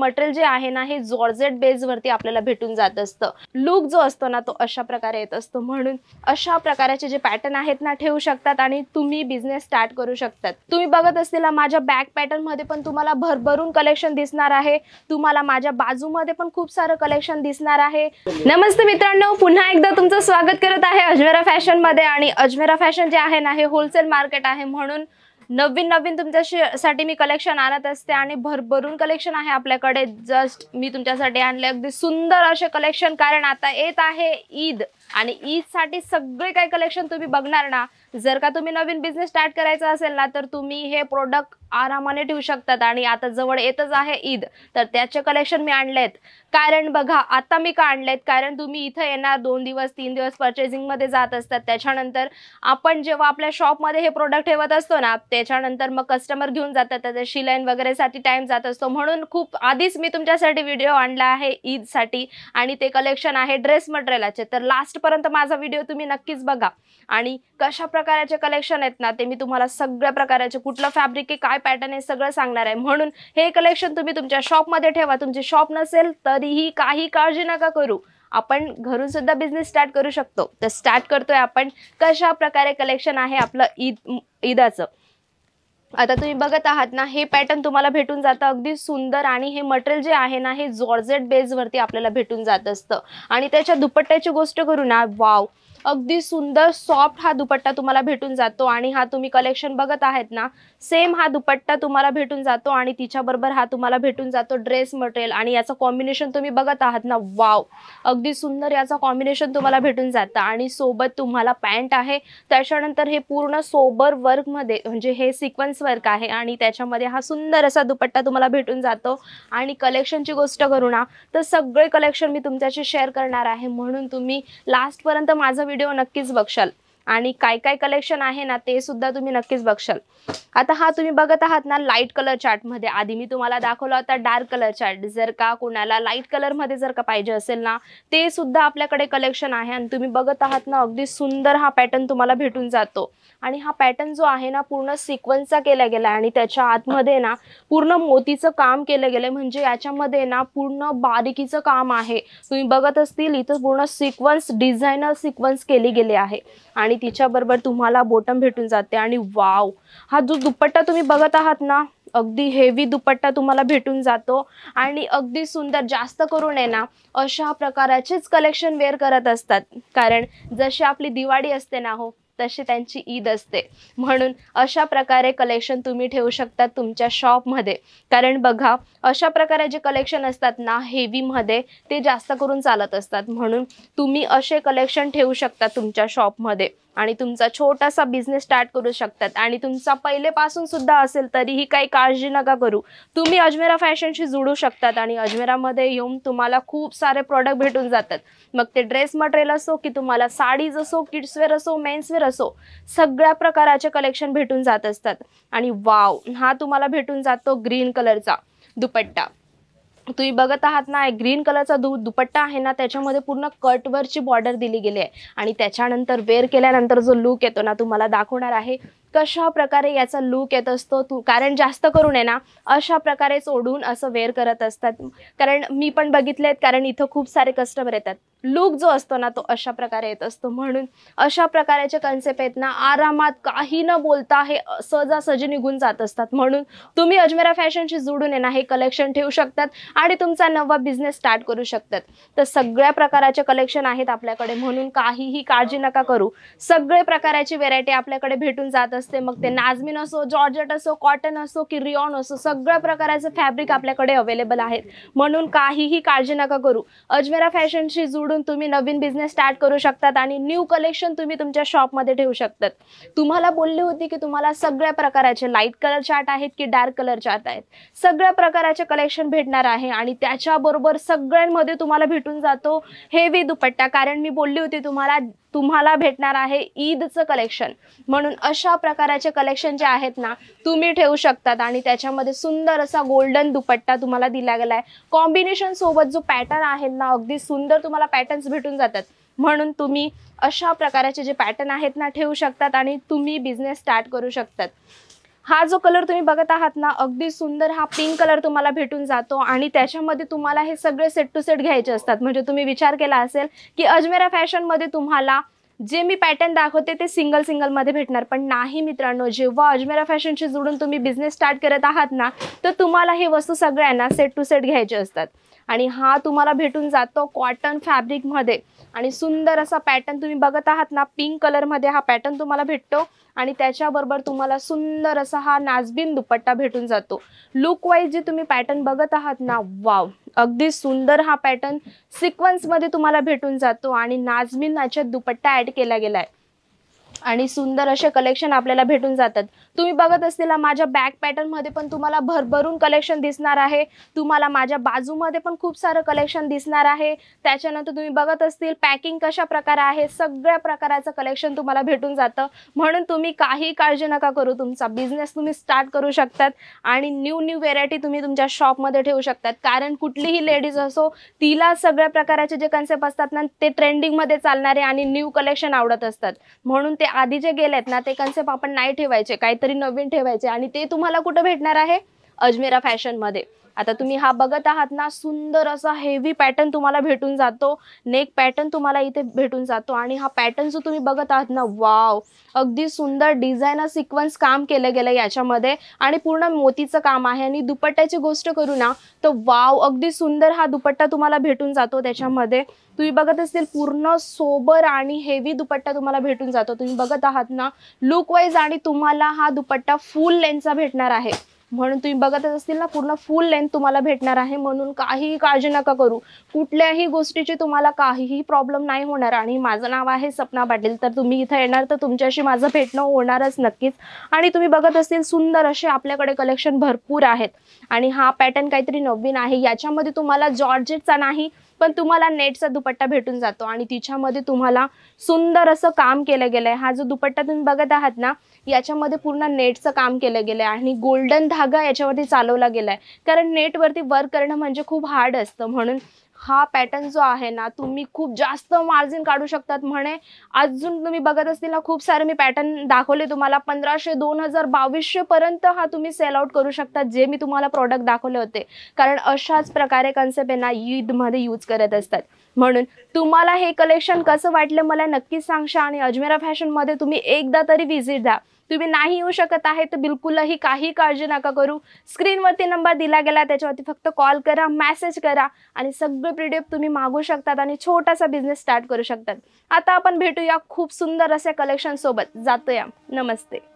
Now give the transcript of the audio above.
material जे आहे ना हे जॉर्जेट बेसवरती आपल्याला भेटून जात असतं लुक जो असतो ना तो अशा प्रकारे येत असतो म्हणून अशा प्रकारचे जे पॅटर्न आहेत ना ठेवू शकतात आणि तुम्ही बिझनेस स्टार्ट करू शकतात तुम्ही बघत असलेला माझ्या बॅक मध्ये पण तुम्हाला भरभरून कलेक्शन दिसणार आहे तुम्हाला माझ्या बाजूमध्ये पण खूप सारं कलेक्शन दिसणार आहे नमस्ते मित्रांनो पुन्हा एकदा तुमचं स्वागत करत आहे अजमेरा मध्ये आणि अजमेरा फॅशन जे आहे ना हे होलसेल मार्केट आहे म्हणून नवीन नवीन तुमच्यासाठी मी कलेक्शन आणत असते आणि भरभरून कलेक्शन आहे आपल्याकडे जस्ट मी तुमच्यासाठी आणले अगदी सुंदर असे कलेक्शन कारण आता येत आहे ईद आणि ईदसाठी सगळे काही कलेक्शन तुम्ही बघणार ना जर का तुम्ही नवीन बिझनेस स्टार्ट करायचा असेल ना तर तुम्ही हे प्रोडक्ट आरामाने ठेवू शकतात आणि आता जवळ येतच आहे ईद तर त्याचे कलेक्शन मी आणलेत कारण बघा आता मी का आणलेत कारण तुम्ही इथं येणार दोन दिवस तीन दिवस मध्ये जात असतात त्याच्यानंतर आपण जेव्हा आपल्या शॉपमध्ये हे प्रोडक्ट ठेवत असतो ना त्याच्यानंतर मग कस्टमर घेऊन जातात त्याच्या शिलाईन वगैरे साठी टाइम जात असतो म्हणून खूप आधीच मी तुमच्यासाठी व्हिडिओ आणला आहे ईदसाठी आणि ते कलेक्शन आहे ड्रेस मटेरियलाचे तर लास्ट पर्यंत माझा व्हिडिओ तुम्ही नक्कीच बघा आणि कशा प्रकारचे कलेक्शन आहेत ना ते मी तुम्हाला सगळ्या प्रकारचे कुठलं फॅब्रिक आहे काय पॅटर्न आहे सगळं सांगणार आहे म्हणून हे कलेक्शन तुम्ही तुमच्या शॉपमध्ये ठेवा तुमची शॉप नसेल तरीही काही काळजी नका करू आपण घरून सुद्धा बिझनेस स्टार्ट करू शकतो तर स्टार्ट करतोय आपण कशा प्रकारे कलेक्शन आहे आपलं ईद ईदाचं आता तुम्ही बघत आहात ना हे पॅटर्न तुम्हाला भेटून जातं अगदी सुंदर आणि हे मटेरियल जे आहे ना हे जॉर्जेट वरती आपल्याला भेटून जात असतं आणि त्याच्या दुपट्ट्याची गोष्ट करू ना वाव अगदी सुंदर सॉफ्ट हा दुपट्टा तुम्हाला भेटून जातो आणि हा तुम्ही कलेक्शन बघत आहेत ना सेम हा दुपट्टा तुम्हाला भेटून जातो आणि तिच्याबरोबर हा तुम्हाला भेटून जातो ड्रेस मटेरियल आणि याचं कॉम्बिनेशन तुम्ही बघत आहात ना वाव अगदी सुंदर याचं कॉम्बिनेशन तुम्हाला भेटून जातं आणि सोबत तुम्हाला पॅन्ट आहे त्याच्यानंतर हे पूर्ण सोबर वर्कमध्ये म्हणजे हे सिक्वन्स वर्क आहे आणि त्याच्यामध्ये हा सुंदर असा दुपट्टा तुम्हाला भेटून जातो आणि कलेक्शनची गोष्ट करू ना तर सगळे कलेक्शन मी तुमच्याशी शेअर करणार आहे म्हणून तुम्ही लास्टपर्यंत माझं व्हिडिओ नक्कीच बघशाल आणि काय काय कलेक्शन आहे ना ते सुद्धा तुम्ही नक्कीच बघशाल आता हा तुम्ही बघत आहात ना लाईट कलर मध्ये आधी मी तुम्हाला दाखवला होता डार्क कलर चार्ट जर का कोणाला लाईट कलर मध्ये जर का पाहिजे असेल ना ते सुद्धा आपल्याकडे कलेक्शन आहे आणि तुम्ही बघत आहात ना अगदी सुंदर हा पॅटर्न तुम्हाला भेटून जातो आणि हा पॅटर्न जो आहे ना पूर्ण सिक्वन्सचा केला गेला आणि त्याच्या आतमध्ये ना पूर्ण मोतीचं काम केलं गेलं म्हणजे याच्यामध्ये ना पूर्ण बारीकीचं काम आहे तुम्ही बघत असतील इथं पूर्ण सिक्वन्स डिझायनर सिक्वन्स केली गेले आहे आणि आणि तिच्याबरोबर तुम्हाला बोटम भेटून जाते आणि वाव हा जो दुपट्टा तुम्ही बघत आहात ना अगदी हेवी दुपट्टा तुम्हाला भेटून जातो आणि अगदी सुंदर जास्त करून आहे ना अशा प्रकाराचेच कलेक्शन वेअर करत असतात कारण जशी आपली दिवाळी असते ना हो तशी त्यांची ईद असते म्हणून अशा प्रकारे कलेक्शन तुम्ही ठेवू शकता तुमच्या शॉपमध्ये कारण बघा अशा प्रकारे जे कलेक्शन असतात ना हेवीमध्ये ते जास्त करून चालत असतात म्हणून तुम्ही असे कलेक्शन ठेवू शकता तुमच्या शॉपमध्ये आणि तुमचा छोटासा बिझनेस स्टार्ट करू शकतात आणि तुमचा पहिलेपासून सुद्धा असेल तरीही काही काळजी नका करू तुम्ही अजमेरा फॅशनशी जुडू शकतात आणि अजमेरामध्ये येऊन तुम्हाला खूप सारे प्रॉडक्ट भेटून जातात मग ते ड्रेस मटेरियल असो की तुम्हाला साडीज असो किड्सवेअर असो मेन्सवेअर असो सगळ्या प्रकाराचे कलेक्शन भेटून जात असतात आणि वाव हा तुम्हाला भेटून जातो ग्रीन कलरचा दुपट्टा तुम्ही बघत आहात ना ग्रीन कलरचा दु दुपट्टा आहे ना त्याच्यामध्ये पूर्ण कटवरची बॉर्डर दिली गेली आहे आणि त्याच्यानंतर वेअर केल्यानंतर जो लुक येतो ना तुम्हाला दाखवणार आहे कशा प्रकारे याचा लूक येत असतो तू कारण जास्त करून आहे ना अशा प्रकारे ओढून असं वेअर करत असतात कारण मी पण बघितले आहेत कारण इथं खूप सारे कस्टमर येतात लूक जो असतो ना तो अशा प्रकारे येत असतो म्हणून अशा प्रकारचे कन्सेप्ट आहेत ना आरामात काही न बोलता हे सहजासहजी निघून जात असतात म्हणून तुम्ही अजमेरा फॅशनशी जोडून ना हे कलेक्शन ठेवू शकतात आणि तुमचा नवा बिझनेस स्टार्ट करू शकतात तर सगळ्या प्रकाराचे कलेक्शन आहेत आपल्याकडे म्हणून काहीही काळजी नका करू सगळे प्रकाराची व्हेरायटी आपल्याकडे भेटून जात असते मग ते नाझमिन असो जॉर्जेट असो कॉटन असो की रिऑन असो सगळ्या प्रकाराचे फॅब्रिक आपल्याकडे अवेलेबल आहेत म्हणून काहीही काळजी नका करू अजमेरा फॅशनशी जोडून तुम्ही नवीन बिझनेस स्टार्ट करू शकतात आणि न्यू कलेक्शन तुम्ही तुमच्या शॉपमध्ये ठेवू शकतात तुम्हाला बोलली होती की तुम्हाला सगळ्या प्रकाराचे लाईट कलर चार्ट आहेत की डार्क कलर चार्ट आहेत सगळ्या प्रकाराचे कलेक्शन भेटणार आहे आणि त्याच्याबरोबर सगळ्यांमध्ये तुम्हाला भेटून जातो हेवी दुपट्टा कारण मी बोलली होती तुम्हाला तुम्हाला भेटणार आहे ईदचं कलेक्शन म्हणून अशा प्रकाराचे कलेक्शन जे आहेत ना तुम्ही ठेवू शकतात आणि त्याच्यामध्ये सुंदर असा गोल्डन दुपट्टा तुम्हाला दिला गेला आहे कॉम्बिनेशन सोबत जो पॅटर्न आहे ना अगदी सुंदर तुम्हाला पॅटर्न्स भेटून जातात म्हणून तुम्ही अशा प्रकाराचे जे पॅटर्न आहेत ना ठेवू शकतात आणि तुम्ही बिझनेस स्टार्ट करू शकतात हा जो कलर तुम्ही बघत आहात ना अगदी सुंदर हा पिंक कलर तुम्हाला भेटून जातो आणि त्याच्यामध्ये तुम्हाला हे सगळे सेट टू सेट घ्यायचे असतात म्हणजे तुम्ही विचार केला असेल की अजमेरा फॅशनमध्ये तुम्हाला जे मी पॅटर्न दाखवते ते सिंगल सिंगलमध्ये भेटणार पण नाही मित्रांनो जेव्हा अजमेरा फॅशनशी जुडून तुम्ही बिझनेस स्टार्ट करत आहात ना तर तुम्हाला हे वस्तू सगळ्यांना सेट टू सेट घ्यायचे असतात आणि हा तुम्हाला भेटून जातो कॉटन फॅब्रिकमध्ये आणि सुंदर असा पॅटर्न तुम्ही बघत आहात ना पिंक कलरमध्ये हा पॅटर्न तुम्हाला भेटतो आणि त्याच्याबरोबर तुम्हाला सुंदर असा हा नाजबीन दुपट्टा भेटून जातो लुक वाईज जे तुम्ही पॅटर्न बघत आहात ना वाव अगदी सुंदर हा पॅटर्न मध्ये तुम्हाला भेटून जातो आणि नाजमीन दुपट्टा ऍड केला गेला आणि सुंदर असे कलेक्शन आपल्याला भेटून जातात तुम्ही बघत असलेला माझ्या बॅक पॅटर्नमध्ये पण तुम्हाला भरभरून कलेक्शन दिसणार आहे तुम्हाला माझ्या बाजूमध्ये पण खूप सारं कलेक्शन दिसणार आहे त्याच्यानंतर तुम्ही बघत असतील पॅकिंग कशा प्रकार आहे सगळ्या प्रकाराचं कलेक्शन तुम्हाला भेटून जातं म्हणून तुम्ही काही काळजी नका करू तुमचा बिझनेस तुम्ही स्टार्ट करू शकतात आणि न्यू न्यू व्हेरायटी तुम्ही तुमच्या शॉपमध्ये ठेवू शकतात कारण कुठलीही लेडीज असो तिला सगळ्या प्रकाराचे जे कन्सेप्ट असतात ना ते ट्रेंडिंगमध्ये चालणारे आणि न्यू कलेक्शन आवडत असतात म्हणून ते आधी जे गेलेत ना ते कन्सेप्ट आपण नाही ठेवायचे काय काहीतरी नवीन ठेवायचे आणि ते तुम्हाला कुठं भेटणार आहे अजमेरा फॅशनमध्ये आता तुम्ही हा बघत आहात ना सुंदर असा हेवी पॅटर्न तुम्हाला भेटून जातो नेक पॅटर्न तुम्हाला इथे भेटून जातो आणि हा पॅटर्न जो तुम्ही बघत आहात ना वाव अगदी सुंदर डिझायनर सिक्वन्स काम केलं गेलं याच्यामध्ये आणि पूर्ण मोतीचं काम आहे आणि दुपट्ट्याची गोष्ट करू ना तर वाव अगदी सुंदर हा दुपट्टा तुम्हाला भेटून जातो त्याच्यामध्ये तुम्ही बघत असतील पूर्ण सोबर आणि हेवी दुपट्टा तुम्हाला भेटून जातो तुम्ही बघत आहात ना लुकवाईज आणि तुम्हाला हा दुपट्टा फुल लेंथचा भेटणार आहे म्हणून तुम्ही बघतच असतील ना पूर्ण फुल लेंथ तुम्हाला भेटणार आहे म्हणून काहीही काळजी नका करू कुठल्याही गोष्टीची तुम्हाला काहीही प्रॉब्लेम नाही होणार आणि माझं नाव आहे सपना पाटील तर तुम्ही इथं येणार तर तुमच्याशी माझं भेटणं होणारच नक्कीच आणि तुम्ही बघत असतील सुंदर असे आपल्याकडे कलेक्शन भरपूर आहेत आणि हा पॅटर्न काहीतरी नवीन आहे याच्यामध्ये तुम्हाला जॉर्जेटचा नाही पण तुम्हाला नेटचा दुपट्टा भेटून जातो आणि तिच्यामध्ये तुम्हाला सुंदर असं काम केलं गेलं आहे हा जो दुपट्टा तुम्ही बघत आहात ना याच्यामध्ये पूर्ण नेटचं काम केलं गेलंय आहे आणि गोल्डन धागा याच्यावरती चालवला गेलाय कारण नेटवरती वर्क करणं म्हणजे खूप हार्ड असतं म्हणून हा पॅटर्न जो आहे ना तुम्ही खूप जास्त मार्जिन काढू शकतात म्हणे अजून तुम्ही बघत असतील ना खूप सारे मी पॅटर्न दाखवले तुम्हाला पंधराशे दोन हजार बावीसशे पर्यंत हा तुम्ही सेल आउट करू शकता जे मी तुम्हाला प्रॉडक्ट दाखवले होते कारण अशाच प्रकारे कन्सेप्ट आहे ना ईदमध्ये यूज करत असतात म्हणून तुम्हाला हे कलेक्शन कसं वाटलं मला नक्कीच सांगशा आणि अजमेरा फॅशनमध्ये तुम्ही एकदा तरी व्हिजिट द्या तुम्ही नाही येऊ शकत आहे तर बिलकुलही काही काळजी नका करू स्क्रीनवरती नंबर दिला गेला त्याच्यावरती फक्त कॉल करा मेसेज करा आणि सगळे प्रिडिओप तुम्ही मागू शकतात आणि छोटासा बिझनेस स्टार्ट करू शकतात आता आपण भेटूया खूप सुंदर असे कलेक्शन कलेक्शनसोबत जातोया नमस्ते